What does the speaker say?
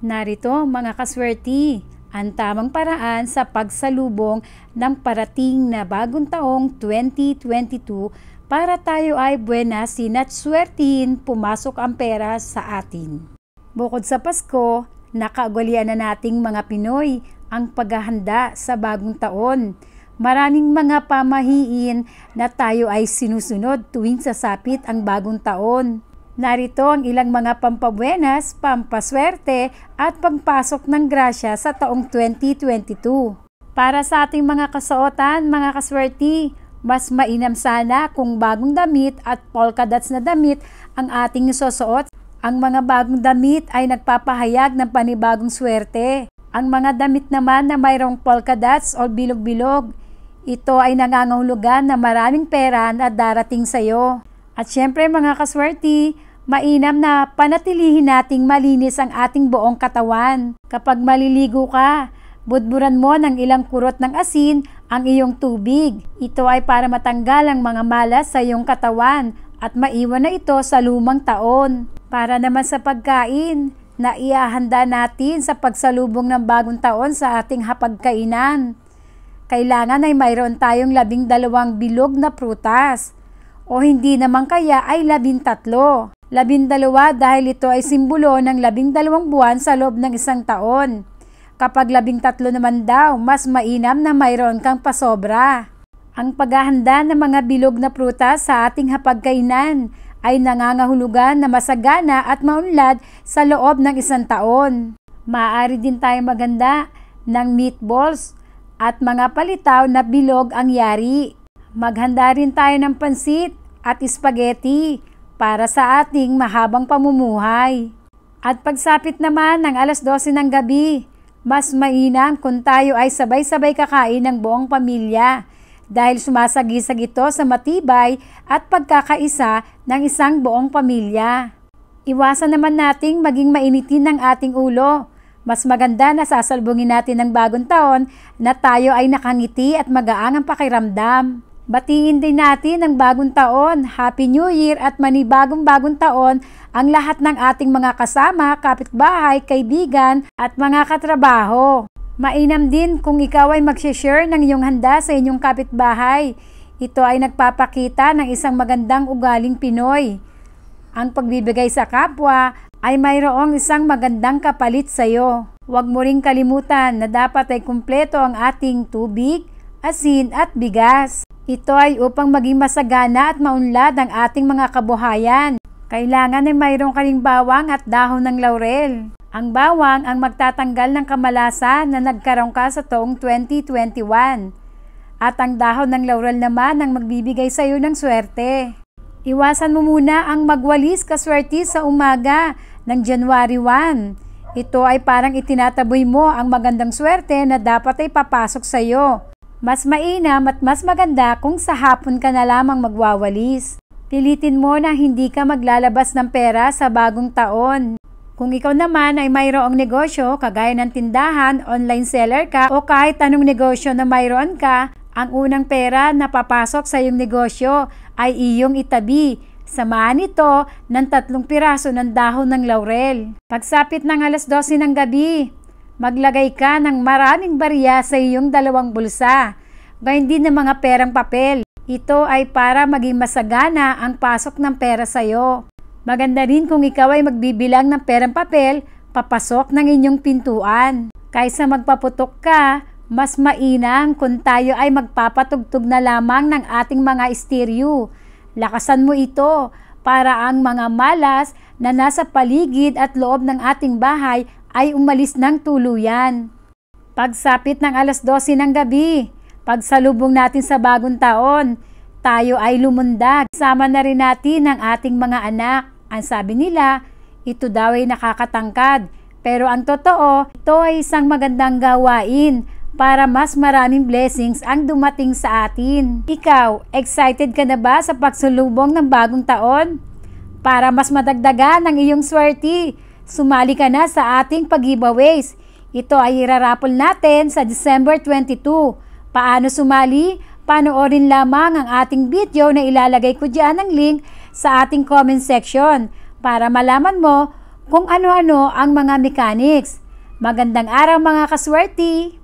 Narito mga kaswerte, ang tamang paraan sa pagsalubong ng parating na bagong taong 2022 para tayo ay buena sinat swertihin pumasok ang pera sa atin. Bukod sa Pasko, nakaugalian na nating mga Pinoy ang paghahanda sa bagong taon. Maraming mga pamahiin na tayo ay sinusunod tuwing sasapit ang bagong taon. Narito ang ilang mga pampabuenas, pampaswerte at pagpasok ng grasya sa taong 2022. Para sa ating mga kasuotan, mga kaswerte, mas mainam sana kung bagong damit at polka dots na damit ang ating susuot. Ang mga bagong damit ay nagpapahayag ng panibagong swerte. Ang mga damit naman na mayroong polka dots o bilog-bilog, ito ay nangangahulugan na maraming pera na darating sa iyo. At syempre mga kaswerte, mainam na panatilihin nating malinis ang ating buong katawan. Kapag maliligo ka, budburan mo ng ilang kurot ng asin ang iyong tubig. Ito ay para matanggal ang mga malas sa iyong katawan at maiwan na ito sa lumang taon. Para naman sa pagkain, na iahanda natin sa pagsalubong ng bagong taon sa ating hapagkainan. Kailangan ay mayroon tayong labing dalawang bilog na prutas o hindi naman kaya ay labing tatlo. Labindalawa dahil ito ay simbolo ng labindalawang buwan sa loob ng isang taon. Kapag labing naman daw, mas mainam na mayroon kang pasobra. Ang paghahanda ng mga bilog na prutas sa ating hapagkainan ay nangangahulugan na masagana at maunlad sa loob ng isang taon. Maaari din tayo maganda ng meatballs at mga palitaw na bilog ang yari. Maghanda rin tayo ng pansit at spaghetti para sa ating mahabang pamumuhay. At pagsapit naman ng alas 12 ng gabi, mas mainam kung tayo ay sabay-sabay kakain ng buong pamilya dahil sumasagisag ito sa matibay at pagkakaisa ng isang buong pamilya. Iwasan naman nating maging mainitin ng ating ulo. Mas maganda na sasalbungin natin ng bagong taon na tayo ay nakangiti at magaang ang pakiramdam. Batiin din natin ang bagong taon, Happy New Year at manibagong bagong taon ang lahat ng ating mga kasama, kapitbahay, kaibigan at mga katrabaho. Mainam din kung ikaw ay magsishare ng iyong handa sa inyong kapitbahay. Ito ay nagpapakita ng isang magandang ugaling Pinoy. Ang pagbibigay sa kapwa ay mayroong isang magandang kapalit sa iyo. Huwag mo ring kalimutan na dapat ay kumpleto ang ating tubig, asin at bigas. Ito ay upang maging masagana at maunlad ang ating mga kabuhayan. Kailangan ay mayroong kaling bawang at dahon ng laurel. Ang bawang ang magtatanggal ng kamalasan na nagkaroon ka sa toong 2021. At ang dahon ng laurel naman ang magbibigay sa iyo ng swerte. Iwasan mo muna ang magwalis kaswerte sa umaga ng January 1. Ito ay parang itinataboy mo ang magandang swerte na dapat ay papasok sa iyo. Mas mainam at mas maganda kung sa hapon ka na lamang magwawalis. Pilitin mo na hindi ka maglalabas ng pera sa bagong taon. Kung ikaw naman ay mayroong negosyo, kagaya ng tindahan, online seller ka, o kahit anong negosyo na mayroon ka, ang unang pera na papasok sa iyong negosyo ay iyong itabi. Samahan ito ng tatlong piraso ng dahon ng laurel. Pagsapit ng alas 12 ng gabi, Maglagay ka ng maraming barya sa iyong dalawang bulsa, ba hindi ng mga perang papel. Ito ay para maging masagana ang pasok ng pera sa iyo. Maganda rin kung ikaw ay magbibilang ng perang papel papasok ng inyong pintuan. Kaysa magpaputok ka, mas mainam kung tayo ay magpapatugtog na lamang ng ating mga esteryo. Lakasan mo ito para ang mga malas na nasa paligid at loob ng ating bahay ay umalis ng tuluyan. Pagsapit ng alas 12 ng gabi, pagsalubong natin sa bagong taon, tayo ay lumundag. Sama na rin natin ang ating mga anak. Ang sabi nila, ito daw ay nakakatangkad. Pero ang totoo, ito ay isang magandang gawain para mas maraming blessings ang dumating sa atin. Ikaw, excited ka na ba sa pagsulubong ng bagong taon? Para mas madagdagan ang iyong swerte, Sumali ka na sa ating pag-giveaways. Ito ay irarapol natin sa December 22. Paano sumali? Panoorin lamang ang ating video na ilalagay ko dyan ng link sa ating comment section para malaman mo kung ano-ano ang mga mechanics. Magandang araw mga kaswerte!